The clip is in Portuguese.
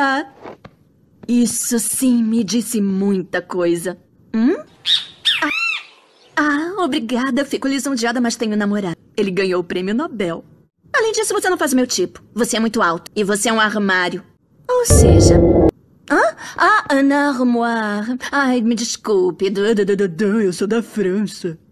Tá. isso sim me disse muita coisa. Hum? Ah, ah obrigada. Fico lisonjeada, mas tenho namorado. Ele ganhou o prêmio Nobel. Além disso, você não faz o meu tipo. Você é muito alto e você é um armário. Ou seja... Hã? Ah, un armoire. Ai, me desculpe. Eu sou da França.